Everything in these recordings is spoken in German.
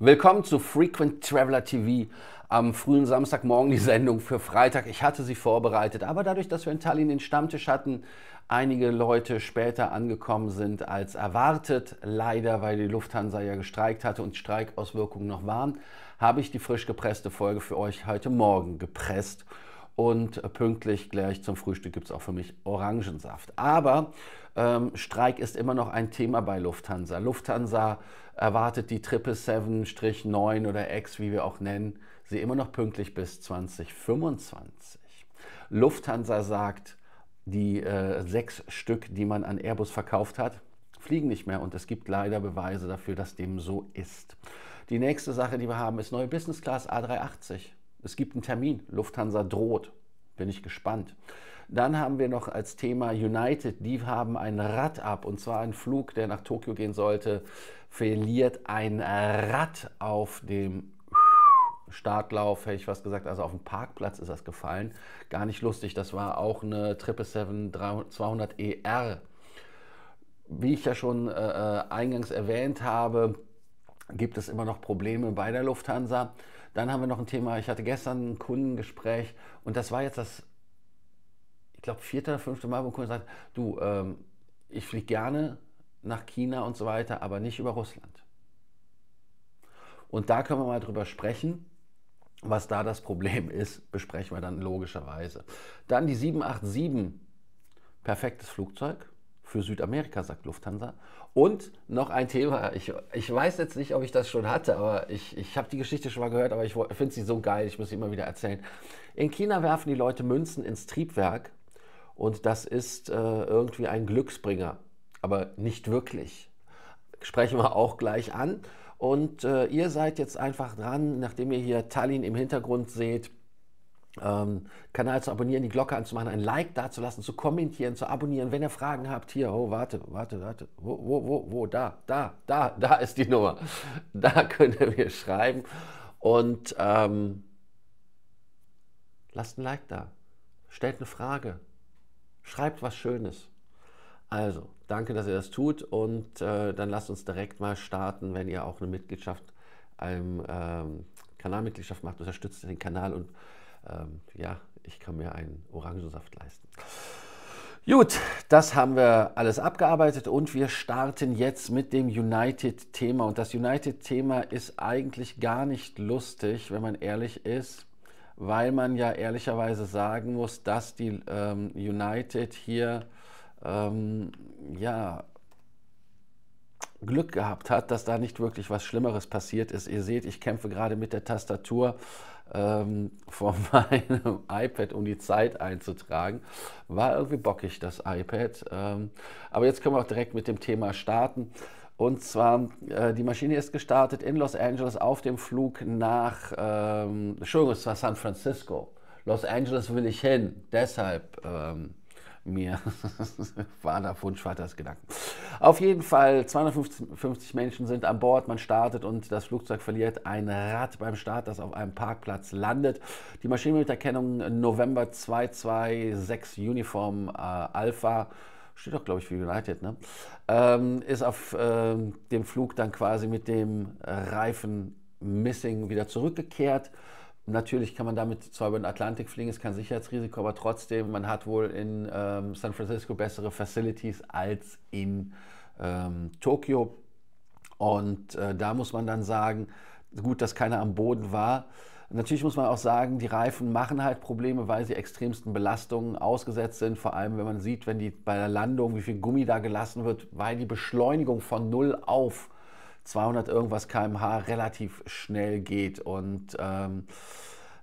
Willkommen zu Frequent Traveler TV am frühen Samstagmorgen, die Sendung für Freitag. Ich hatte sie vorbereitet, aber dadurch, dass wir in Tallinn den Stammtisch hatten, einige Leute später angekommen sind als erwartet, leider weil die Lufthansa ja gestreikt hatte und Streikauswirkungen noch waren, habe ich die frisch gepresste Folge für euch heute Morgen gepresst. Und äh, pünktlich gleich zum Frühstück gibt es auch für mich Orangensaft. Aber ähm, Streik ist immer noch ein Thema bei Lufthansa. Lufthansa erwartet die 777-9 oder X, wie wir auch nennen, sie immer noch pünktlich bis 2025. Lufthansa sagt, die äh, sechs Stück, die man an Airbus verkauft hat, fliegen nicht mehr und es gibt leider Beweise dafür, dass dem so ist. Die nächste Sache, die wir haben, ist neue Business Class A380. Es gibt einen Termin. Lufthansa droht. Bin ich gespannt. Dann haben wir noch als Thema United, die haben ein Rad ab und zwar ein Flug, der nach Tokio gehen sollte, verliert ein Rad auf dem Startlauf, hätte ich was gesagt, also auf dem Parkplatz ist das gefallen. Gar nicht lustig, das war auch eine 777-200ER. E Wie ich ja schon äh, äh, eingangs erwähnt habe, gibt es immer noch Probleme bei der Lufthansa. Dann haben wir noch ein Thema, ich hatte gestern ein Kundengespräch und das war jetzt das, ich glaube, vierte oder fünfte Mal, wo ein Kunde sagt, du, ähm, ich fliege gerne nach China und so weiter, aber nicht über Russland. Und da können wir mal drüber sprechen, was da das Problem ist, besprechen wir dann logischerweise. Dann die 787, perfektes Flugzeug für Südamerika, sagt Lufthansa. Und noch ein Thema, ich, ich weiß jetzt nicht, ob ich das schon hatte, aber ich, ich habe die Geschichte schon mal gehört, aber ich finde sie so geil, ich muss sie immer wieder erzählen. In China werfen die Leute Münzen ins Triebwerk und das ist äh, irgendwie ein Glücksbringer, aber nicht wirklich. Sprechen wir auch gleich an. Und äh, ihr seid jetzt einfach dran, nachdem ihr hier Tallinn im Hintergrund seht, ähm, Kanal zu abonnieren, die Glocke anzumachen, ein Like dazulassen, zu kommentieren, zu abonnieren. Wenn ihr Fragen habt, hier, oh, warte, warte, warte, wo, wo, wo, wo, da, da, da, da ist die Nummer. Da könnt ihr mir schreiben und ähm, lasst ein Like da, stellt eine Frage, schreibt was Schönes. Also, danke, dass ihr das tut und äh, dann lasst uns direkt mal starten, wenn ihr auch eine Mitgliedschaft, einem ähm, ähm, Kanalmitgliedschaft macht, unterstützt den Kanal und ähm, ja, ich kann mir einen Orangensaft leisten. Gut, das haben wir alles abgearbeitet und wir starten jetzt mit dem United-Thema. Und das United-Thema ist eigentlich gar nicht lustig, wenn man ehrlich ist, weil man ja ehrlicherweise sagen muss, dass die ähm, United hier ähm, ja Glück gehabt hat, dass da nicht wirklich was Schlimmeres passiert ist. Ihr seht, ich kämpfe gerade mit der Tastatur ähm, von meinem iPad, um die Zeit einzutragen. War irgendwie bockig, das iPad. Ähm, aber jetzt können wir auch direkt mit dem Thema starten. Und zwar, äh, die Maschine ist gestartet in Los Angeles auf dem Flug nach, ähm, Entschuldigung, es war San Francisco. Los Angeles will ich hin, deshalb ähm, mir war der Wunsch Vaters Gedanken. Auf jeden Fall, 250 Menschen sind an Bord, man startet und das Flugzeug verliert ein Rad beim Start, das auf einem Parkplatz landet. Die Maschinenbilderkennung November 226 Uniform äh, Alpha steht doch, glaube ich, für United, ne? Ähm, ist auf ähm, dem Flug dann quasi mit dem Reifen Missing wieder zurückgekehrt. Natürlich kann man damit zwar über den Atlantik fliegen, ist kein Sicherheitsrisiko, aber trotzdem, man hat wohl in ähm, San Francisco bessere Facilities als in ähm, Tokio. Und äh, da muss man dann sagen, gut, dass keiner am Boden war. Natürlich muss man auch sagen, die Reifen machen halt Probleme, weil sie extremsten Belastungen ausgesetzt sind. Vor allem, wenn man sieht, wenn die bei der Landung, wie viel Gummi da gelassen wird, weil die Beschleunigung von null auf 200 irgendwas km/h relativ schnell geht. Und ähm,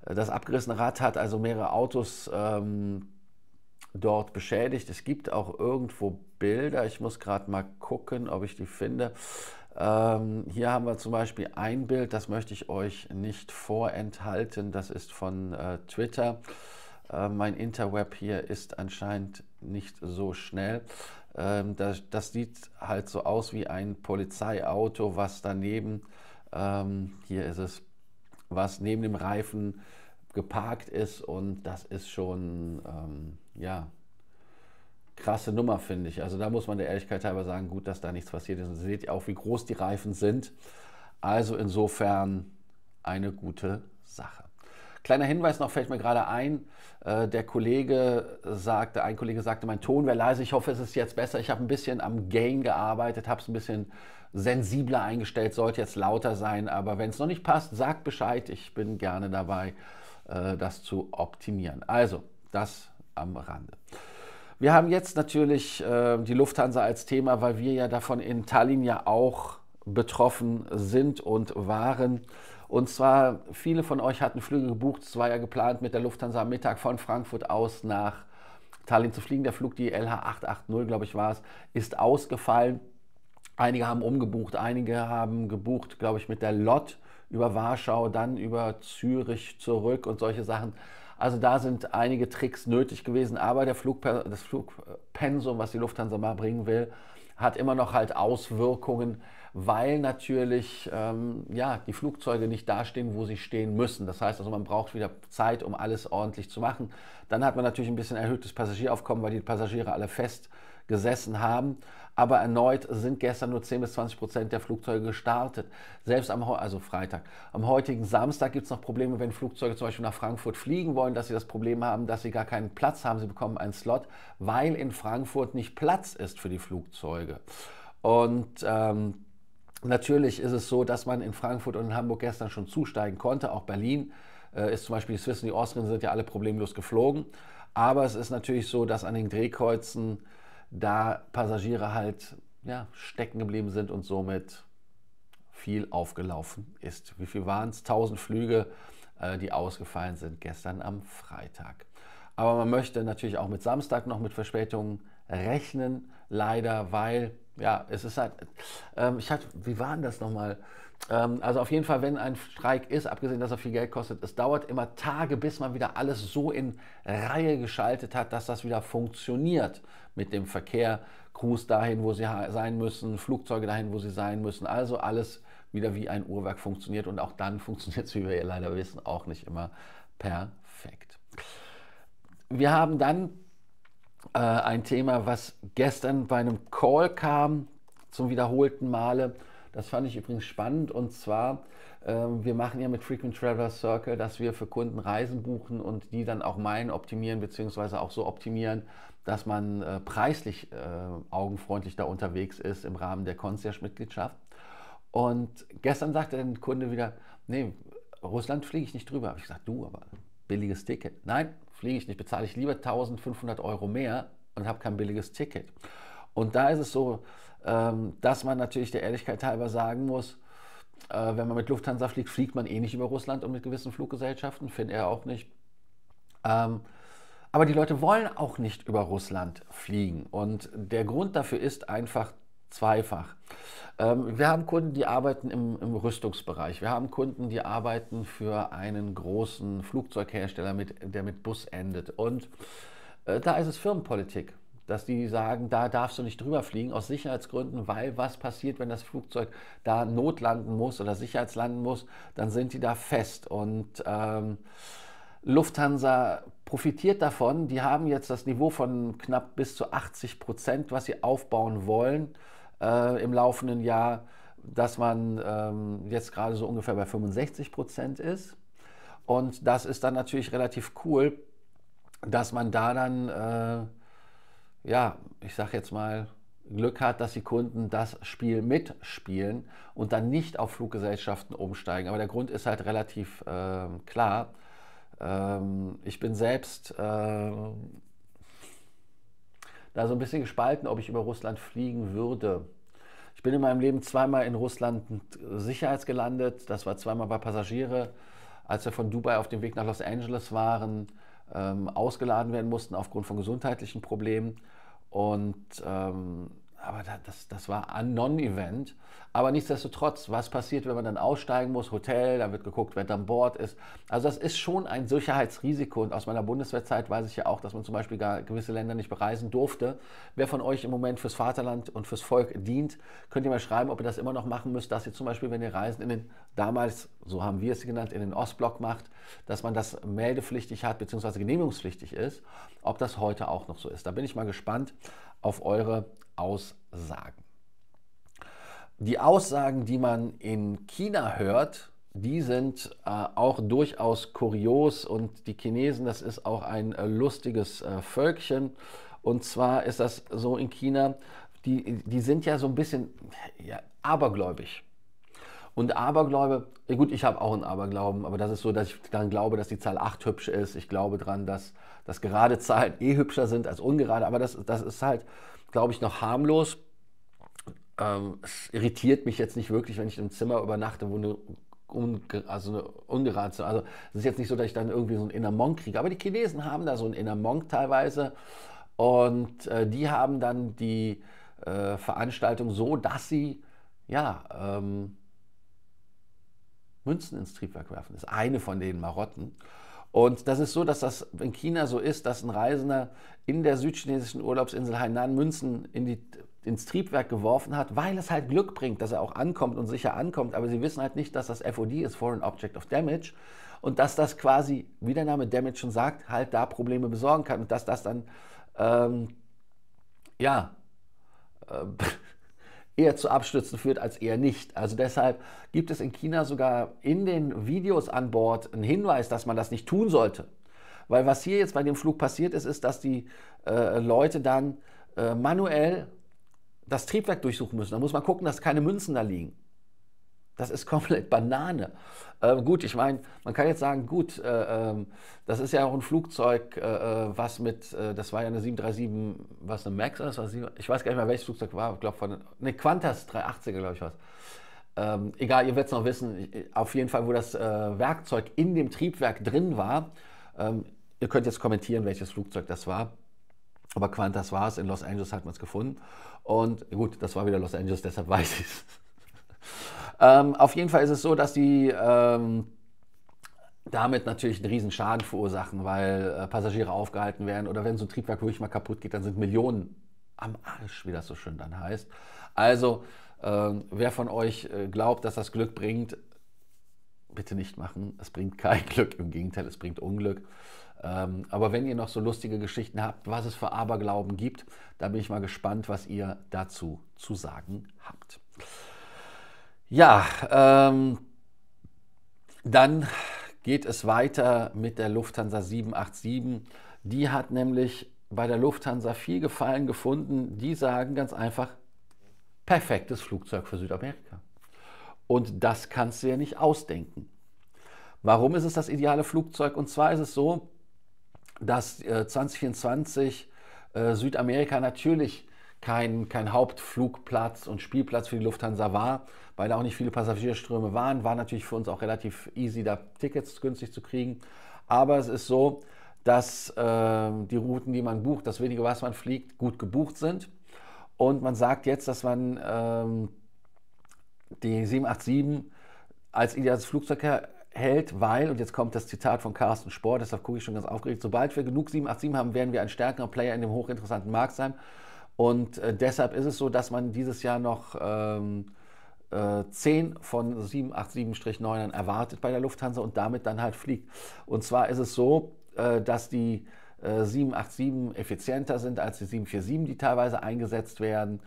das abgerissene Rad hat also mehrere Autos ähm, dort beschädigt. Es gibt auch irgendwo Bilder. Ich muss gerade mal gucken, ob ich die finde. Ähm, hier haben wir zum Beispiel ein Bild, das möchte ich euch nicht vorenthalten. Das ist von äh, Twitter. Äh, mein Interweb hier ist anscheinend nicht so schnell. Ähm, das, das, sieht halt so aus wie ein Polizeiauto, was daneben, ähm, hier ist es, was neben dem Reifen geparkt ist und das ist schon, ähm, ja, krasse Nummer, finde ich. Also da muss man der Ehrlichkeit halber sagen, gut, dass da nichts passiert ist. Und seht ihr auch, wie groß die Reifen sind. Also insofern eine gute Sache. Kleiner Hinweis noch fällt mir gerade ein. Äh, der Kollege sagte, ein Kollege sagte, mein Ton wäre leise. Ich hoffe, es ist jetzt besser. Ich habe ein bisschen am Gain gearbeitet, habe es ein bisschen sensibler eingestellt, sollte jetzt lauter sein. Aber wenn es noch nicht passt, sagt Bescheid. Ich bin gerne dabei, äh, das zu optimieren. Also, das am Rande. Wir haben jetzt natürlich äh, die Lufthansa als Thema, weil wir ja davon in Tallinn ja auch betroffen sind und waren. Und zwar, viele von euch hatten Flüge gebucht. Es war ja geplant, mit der Lufthansa am Mittag von Frankfurt aus nach Tallinn zu fliegen. Der Flug, die LH880, glaube ich, war es, ist ausgefallen. Einige haben umgebucht, einige haben gebucht, glaube ich, mit der LOT über Warschau, dann über Zürich zurück und solche Sachen. Also da sind einige Tricks nötig gewesen, aber der Flugper das Flugpensum, was die Lufthansa mal bringen will, hat immer noch halt Auswirkungen, weil natürlich ähm, ja, die Flugzeuge nicht dastehen, wo sie stehen müssen. Das heißt also, man braucht wieder Zeit, um alles ordentlich zu machen. Dann hat man natürlich ein bisschen erhöhtes Passagieraufkommen, weil die Passagiere alle fest gesessen haben. Aber erneut sind gestern nur 10 bis 20 Prozent der Flugzeuge gestartet. Selbst am, also Freitag. Am heutigen Samstag gibt es noch Probleme, wenn Flugzeuge zum Beispiel nach Frankfurt fliegen wollen, dass sie das Problem haben, dass sie gar keinen Platz haben. Sie bekommen einen Slot, weil in Frankfurt nicht Platz ist für die Flugzeuge. Und ähm, Natürlich ist es so, dass man in Frankfurt und in Hamburg gestern schon zusteigen konnte. Auch Berlin äh, ist zum Beispiel, das wissen die Austrian, sind ja alle problemlos geflogen. Aber es ist natürlich so, dass an den Drehkreuzen da Passagiere halt ja, stecken geblieben sind und somit viel aufgelaufen ist. Wie viel waren es? 1000 Flüge, äh, die ausgefallen sind gestern am Freitag. Aber man möchte natürlich auch mit Samstag noch mit Verspätungen rechnen, leider, weil ja, es ist halt, ähm, ich hatte, wie war denn das nochmal? Ähm, also auf jeden Fall, wenn ein Streik ist, abgesehen, dass er viel Geld kostet, es dauert immer Tage, bis man wieder alles so in Reihe geschaltet hat, dass das wieder funktioniert mit dem Verkehr, Crews dahin, wo sie sein müssen, Flugzeuge dahin, wo sie sein müssen, also alles wieder wie ein Uhrwerk funktioniert und auch dann funktioniert es, wie wir ja leider wissen, auch nicht immer perfekt. Wir haben dann äh, ein Thema, was gestern bei einem Call kam zum wiederholten Male. Das fand ich übrigens spannend und zwar, äh, wir machen ja mit Frequent Traveler Circle, dass wir für Kunden Reisen buchen und die dann auch meinen optimieren, beziehungsweise auch so optimieren, dass man äh, preislich äh, augenfreundlich da unterwegs ist im Rahmen der Concierge-Mitgliedschaft. Und gestern sagte der Kunde wieder, nee, Russland fliege ich nicht drüber. ich sagte, du, aber billiges Ticket. Nein, fliege ich nicht, bezahle ich lieber 1500 Euro mehr und habe kein billiges Ticket. Und da ist es so, ähm, dass man natürlich der Ehrlichkeit halber sagen muss, äh, wenn man mit Lufthansa fliegt, fliegt man eh nicht über Russland und mit gewissen Fluggesellschaften, finde er auch nicht. Ähm, aber die Leute wollen auch nicht über Russland fliegen. Und der Grund dafür ist einfach, zweifach. Ähm, wir haben Kunden, die arbeiten im, im, Rüstungsbereich. Wir haben Kunden, die arbeiten für einen großen Flugzeughersteller, mit, der mit Bus endet. Und äh, da ist es Firmenpolitik, dass die sagen, da darfst du nicht drüber fliegen aus Sicherheitsgründen, weil was passiert, wenn das Flugzeug da notlanden muss oder sicherheitslanden muss, dann sind die da fest. Und ähm, Lufthansa profitiert davon. Die haben jetzt das Niveau von knapp bis zu 80 Prozent, was sie aufbauen wollen äh, im laufenden Jahr, dass man ähm, jetzt gerade so ungefähr bei 65 Prozent ist. Und das ist dann natürlich relativ cool, dass man da dann, äh, ja, ich sag jetzt mal, Glück hat, dass die Kunden das Spiel mitspielen und dann nicht auf Fluggesellschaften umsteigen. Aber der Grund ist halt relativ äh, klar ähm, ich bin selbst äh, da so ein bisschen gespalten, ob ich über Russland fliegen würde. Ich bin in meinem Leben zweimal in Russland sicherheitsgelandet. Das war zweimal bei Passagiere, als wir von Dubai auf dem Weg nach Los Angeles waren, ähm, ausgeladen werden mussten aufgrund von gesundheitlichen Problemen. Und ähm, aber das, das war ein Non-Event. Aber nichtsdestotrotz, was passiert, wenn man dann aussteigen muss? Hotel, da wird geguckt, wer an Bord ist. Also das ist schon ein Sicherheitsrisiko. Und aus meiner Bundeswehrzeit weiß ich ja auch, dass man zum Beispiel gar gewisse Länder nicht bereisen durfte. Wer von euch im Moment fürs Vaterland und fürs Volk dient, könnt ihr mal schreiben, ob ihr das immer noch machen müsst, dass ihr zum Beispiel, wenn ihr Reisen in den, damals, so haben wir es genannt, in den Ostblock macht, dass man das meldepflichtig hat, beziehungsweise genehmigungspflichtig ist. Ob das heute auch noch so ist. Da bin ich mal gespannt auf eure Aussagen. Die Aussagen, die man in China hört, die sind äh, auch durchaus kurios und die Chinesen, das ist auch ein äh, lustiges äh, Völkchen. Und zwar ist das so in China, die, die sind ja so ein bisschen ja, abergläubig. Und Aberglaube, gut, ich habe auch einen Aberglauben, aber das ist so, dass ich dann glaube, dass die Zahl 8 hübsch ist. Ich glaube daran, dass, dass gerade Zahlen eh hübscher sind als ungerade, aber das, das ist halt glaube ich, noch harmlos. Ähm, es irritiert mich jetzt nicht wirklich, wenn ich im Zimmer übernachte, wo eine unge also eine ungerade Also es ist jetzt nicht so, dass ich dann irgendwie so einen Inner kriege. Aber die Chinesen haben da so einen Inner teilweise. Und äh, die haben dann die äh, Veranstaltung so, dass sie ja ähm, Münzen ins Triebwerk werfen. Das ist eine von den Marotten. Und das ist so, dass das in China so ist, dass ein Reisender in der südchinesischen Urlaubsinsel Hainan Münzen in die, ins Triebwerk geworfen hat, weil es halt Glück bringt, dass er auch ankommt und sicher ankommt. Aber sie wissen halt nicht, dass das FOD ist, Foreign Object of Damage, und dass das quasi, wie der Name Damage schon sagt, halt da Probleme besorgen kann und dass das dann, ähm, ja, äh, eher zu Abstürzen führt als eher nicht. Also deshalb gibt es in China sogar in den Videos an Bord einen Hinweis, dass man das nicht tun sollte. Weil was hier jetzt bei dem Flug passiert ist, ist, dass die äh, Leute dann äh, manuell das Triebwerk durchsuchen müssen. Da muss man gucken, dass keine Münzen da liegen. Das ist komplett Banane. Ähm, gut, ich meine, man kann jetzt sagen, gut, äh, ähm, das ist ja auch ein Flugzeug, äh, äh, was mit, äh, das war ja eine 737, was eine Max ist, was, ich weiß gar nicht mehr, welches Flugzeug war, ich glaube von, ne, Qantas 380er, glaube ich, was. Ähm, egal, ihr werdet es noch wissen, auf jeden Fall, wo das äh, Werkzeug in dem Triebwerk drin war. Ähm, ihr könnt jetzt kommentieren, welches Flugzeug das war. Aber Qantas war es, in Los Angeles hat man es gefunden. Und gut, das war wieder Los Angeles, deshalb weiß ich es. Ähm, auf jeden Fall ist es so, dass die ähm, damit natürlich einen riesen Schaden verursachen, weil äh, Passagiere aufgehalten werden oder wenn so ein Triebwerk wirklich mal kaputt geht, dann sind Millionen am Arsch, wie das so schön dann heißt. Also, äh, wer von euch äh, glaubt, dass das Glück bringt, bitte nicht machen. Es bringt kein Glück, im Gegenteil, es bringt Unglück. Ähm, aber wenn ihr noch so lustige Geschichten habt, was es für Aberglauben gibt, da bin ich mal gespannt, was ihr dazu zu sagen habt. Ja, ähm, dann geht es weiter mit der Lufthansa 787. Die hat nämlich bei der Lufthansa viel Gefallen gefunden. Die sagen ganz einfach, perfektes Flugzeug für Südamerika. Und das kannst du ja nicht ausdenken. Warum ist es das ideale Flugzeug? Und zwar ist es so, dass 2024 äh, äh, Südamerika natürlich kein, kein Hauptflugplatz und Spielplatz für die Lufthansa war weil da auch nicht viele Passagierströme waren, war natürlich für uns auch relativ easy, da Tickets günstig zu kriegen. Aber es ist so, dass äh, die Routen, die man bucht, das wenige, was man fliegt, gut gebucht sind. Und man sagt jetzt, dass man ähm, die 787 als ideales Flugzeug hält, weil, und jetzt kommt das Zitat von Carsten Sport, deshalb gucke ich schon ganz aufgeregt, sobald wir genug 787 haben, werden wir ein stärkerer Player in dem hochinteressanten Markt sein. Und äh, deshalb ist es so, dass man dieses Jahr noch ähm, 10 äh, von 787 9 erwartet bei der Lufthansa und damit dann halt fliegt. Und zwar ist es so, äh, dass die 787 äh, effizienter sind als die 747, die teilweise eingesetzt werden,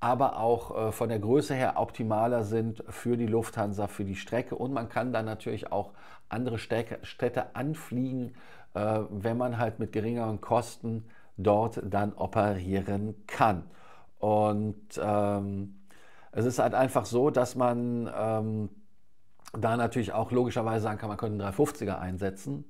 aber auch äh, von der Größe her optimaler sind für die Lufthansa, für die Strecke. Und man kann dann natürlich auch andere Städte anfliegen, wenn man halt mit geringeren Kosten dort dann operieren kann. Und ähm, es ist halt einfach so, dass man ähm, da natürlich auch logischerweise sagen kann, man könnte einen 350er einsetzen.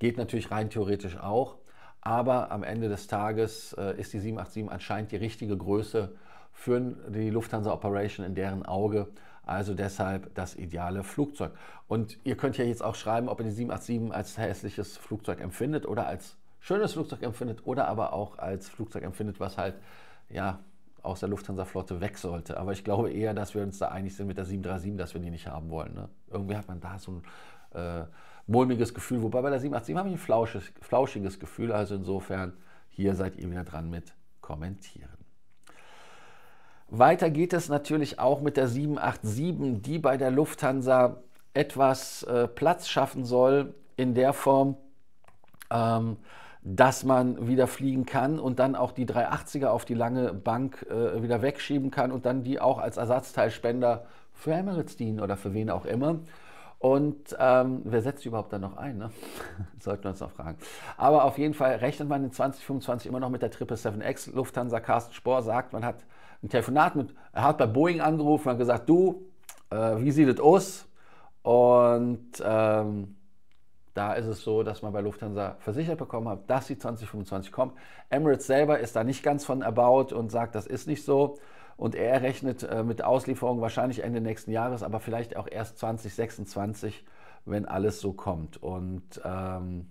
Geht natürlich rein theoretisch auch. Aber am Ende des Tages äh, ist die 787 anscheinend die richtige Größe für die Lufthansa Operation in deren Auge. Also deshalb das ideale Flugzeug. Und ihr könnt ja jetzt auch schreiben, ob ihr die 787 als hässliches Flugzeug empfindet oder als schönes Flugzeug empfindet oder aber auch als Flugzeug empfindet, was halt ja aus der Lufthansa-Flotte weg sollte. Aber ich glaube eher, dass wir uns da einig sind mit der 737, dass wir die nicht haben wollen. Ne? Irgendwie hat man da so ein äh, mulmiges Gefühl. Wobei bei der 787 habe ich ein flauschiges, flauschiges Gefühl. Also insofern, hier seid ihr wieder dran mit Kommentieren. Weiter geht es natürlich auch mit der 787, die bei der Lufthansa etwas äh, Platz schaffen soll, in der Form, ähm, dass man wieder fliegen kann und dann auch die 380er auf die lange Bank äh, wieder wegschieben kann und dann die auch als Ersatzteilspender für Emirates dienen oder für wen auch immer. Und ähm, wer setzt die überhaupt dann noch ein? Ne? Sollten wir uns noch fragen. Aber auf jeden Fall rechnet man in 2025 immer noch mit der 777X. Lufthansa Carsten Spohr sagt, man hat ein Telefonat mit, er hat bei Boeing angerufen und gesagt, du, äh, wie sieht es aus? Und ähm, da ist es so, dass man bei Lufthansa versichert bekommen hat, dass sie 2025 kommt. Emirates selber ist da nicht ganz von erbaut und sagt, das ist nicht so. Und er rechnet äh, mit Auslieferung wahrscheinlich Ende nächsten Jahres, aber vielleicht auch erst 2026, wenn alles so kommt. Und ähm,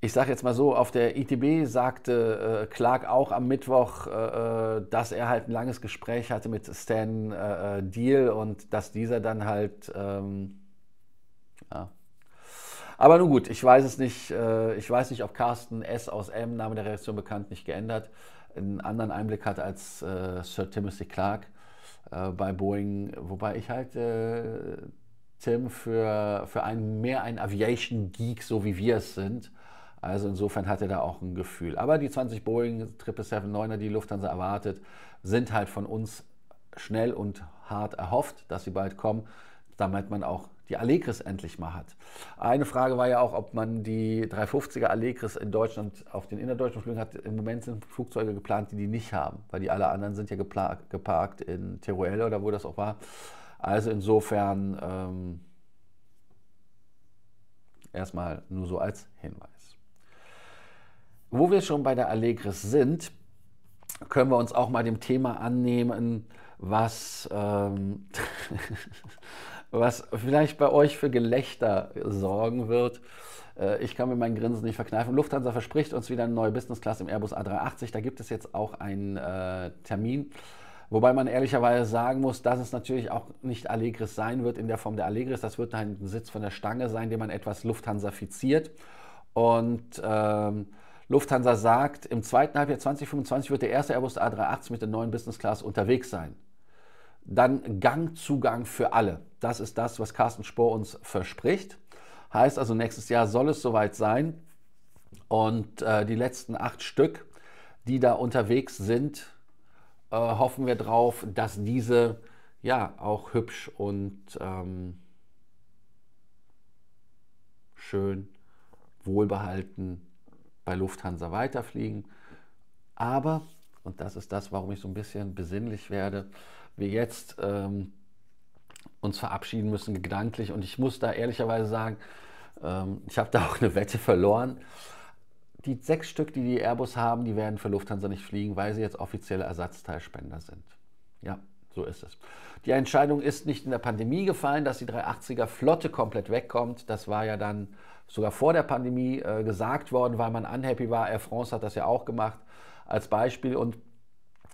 ich sage jetzt mal so, auf der ITB sagte äh, Clark auch am Mittwoch, äh, äh, dass er halt ein langes Gespräch hatte mit Stan äh, äh Deal und dass dieser dann halt ähm, ja, aber nun gut, ich weiß es nicht. Äh, ich weiß nicht, ob Carsten S. aus M, Name der Reaktion bekannt, nicht geändert, einen anderen Einblick hat als äh, Sir Timothy Clark äh, bei Boeing. Wobei ich halt Tim für, für einen mehr ein Aviation-Geek, so wie wir es sind. Also insofern hat er da auch ein Gefühl. Aber die 20 Boeing 777-9er, die Lufthansa erwartet, sind halt von uns schnell und hart erhofft, dass sie bald kommen, damit man auch die Allegris endlich mal hat. Eine Frage war ja auch, ob man die 350er Allegris in Deutschland auf den innerdeutschen Flügen hat. Im Moment sind Flugzeuge geplant, die die nicht haben, weil die alle anderen sind ja geparkt in Teruel oder wo das auch war. Also insofern ähm, erstmal nur so als Hinweis. Wo wir schon bei der Allegris sind, können wir uns auch mal dem Thema annehmen, was ähm, was vielleicht bei euch für Gelächter sorgen wird. Äh, ich kann mir mein Grinsen nicht verkneifen. Lufthansa verspricht uns wieder eine neue Business Class im Airbus A380. Da gibt es jetzt auch einen äh, Termin. Wobei man ehrlicherweise sagen muss, dass es natürlich auch nicht Allegris sein wird in der Form der Allegris. Das wird ein Sitz von der Stange sein, den man etwas Lufthansa-fiziert. Und ähm, Lufthansa sagt, im zweiten Halbjahr 2025 wird der erste Airbus A380 mit der neuen Business Class unterwegs sein. Dann Gangzugang für alle. Das ist das, was Carsten Spohr uns verspricht. Heißt also, nächstes Jahr soll es soweit sein. Und äh, die letzten acht Stück, die da unterwegs sind, äh, hoffen wir drauf, dass diese ja auch hübsch und ähm, schön wohlbehalten bei Lufthansa weiterfliegen. Aber, und das ist das, warum ich so ein bisschen besinnlich werde, wir jetzt ähm, uns verabschieden müssen, gedanklich. Und ich muss da ehrlicherweise sagen, ähm, ich habe da auch eine Wette verloren. Die sechs Stück, die die Airbus haben, die werden für Lufthansa nicht fliegen, weil sie jetzt offizielle Ersatzteilspender sind. Ja, so ist es. Die Entscheidung ist nicht in der Pandemie gefallen, dass die 380er Flotte komplett wegkommt. Das war ja dann sogar vor der Pandemie äh, gesagt worden, weil man unhappy war. Air France hat das ja auch gemacht als Beispiel. Und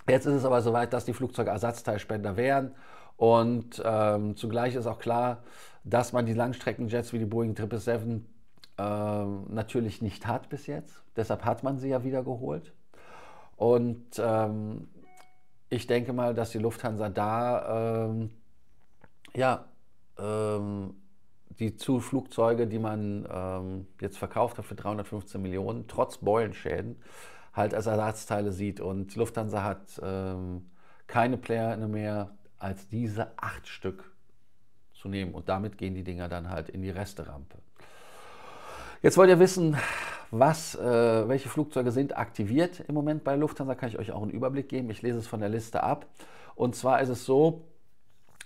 jetzt ist es aber soweit, dass die Flugzeuge Ersatzteilspender wären. Und ähm, zugleich ist auch klar, dass man die Langstreckenjets wie die Boeing 777 ähm, natürlich nicht hat bis jetzt. Deshalb hat man sie ja wieder geholt. Und ähm, ich denke mal, dass die Lufthansa da ähm, ja, ähm, die zu Flugzeuge, die man ähm, jetzt verkauft hat für 315 Millionen, trotz Beulenschäden, halt als Ersatzteile sieht. Und Lufthansa hat keine Player mehr als diese acht Stück zu nehmen. Und damit gehen die Dinger dann halt in die Resterampe. Jetzt wollt ihr wissen, was, äh, welche Flugzeuge sind aktiviert im Moment bei Lufthansa, kann ich euch auch einen Überblick geben. Ich lese es von der Liste ab. Und zwar ist es so,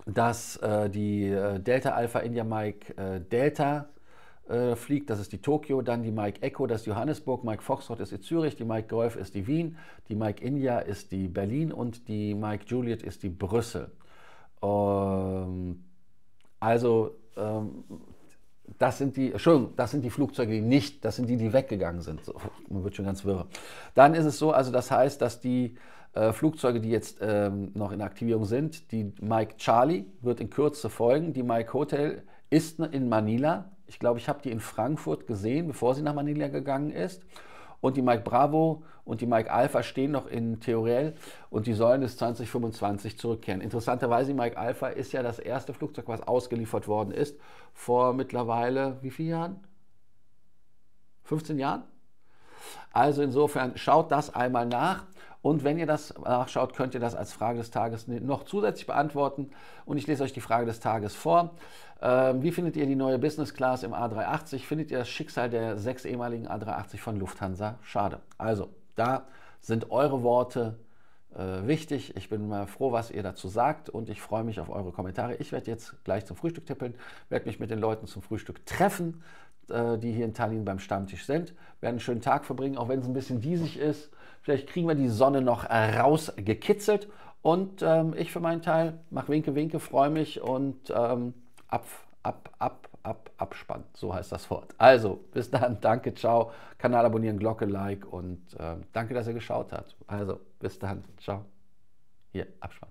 dass äh, die äh, Delta Alpha India Mike äh, Delta äh, fliegt, das ist die Tokio, dann die Mike Echo, das ist Johannesburg, Mike Foxtrot ist die Zürich, die Mike Golf ist die Wien, die Mike India ist die Berlin und die Mike Juliet ist die Brüssel. Ähm, also ähm, das sind die, Entschuldigung, das sind die Flugzeuge, die nicht, das sind die, die weggegangen sind. So, man wird schon ganz wirr. Dann ist es so, also das heißt, dass die äh, Flugzeuge, die jetzt ähm, noch in Aktivierung sind, die Mike Charlie wird in Kürze folgen. Die Mike Hotel ist in Manila. Ich glaube, ich habe die in Frankfurt gesehen, bevor sie nach Manila gegangen ist und die Mike Bravo und die Mike Alpha stehen noch in Theorel und die sollen bis 2025 zurückkehren. Interessanterweise, die Mike Alpha ist ja das erste Flugzeug, was ausgeliefert worden ist, vor mittlerweile wie vielen Jahren? 15 Jahren? Also insofern schaut das einmal nach und wenn ihr das nachschaut, könnt ihr das als Frage des Tages noch zusätzlich beantworten. Und ich lese euch die Frage des Tages vor. Ähm, wie findet ihr die neue Business Class im A380? Findet ihr das Schicksal der sechs ehemaligen A380 von Lufthansa schade? Also, da sind eure Worte äh, wichtig. Ich bin mal froh, was ihr dazu sagt und ich freue mich auf eure Kommentare. Ich werde jetzt gleich zum Frühstück tippeln, werde mich mit den Leuten zum Frühstück treffen. Äh, die hier in Tallinn beim Stammtisch sind. Werden einen schönen Tag verbringen, auch wenn es ein bisschen diesig ist. Vielleicht kriegen wir die Sonne noch äh, rausgekitzelt. Und ähm, ich für meinen Teil mache Winke, Winke, freue mich und ähm, ab, ab, ab, ab, abspannt. So heißt das Wort. Also, bis dann. Danke, ciao. Kanal abonnieren, Glocke, Like und äh, danke, dass ihr geschaut habt. Also, bis dann. Ciao. Hier, Abspann.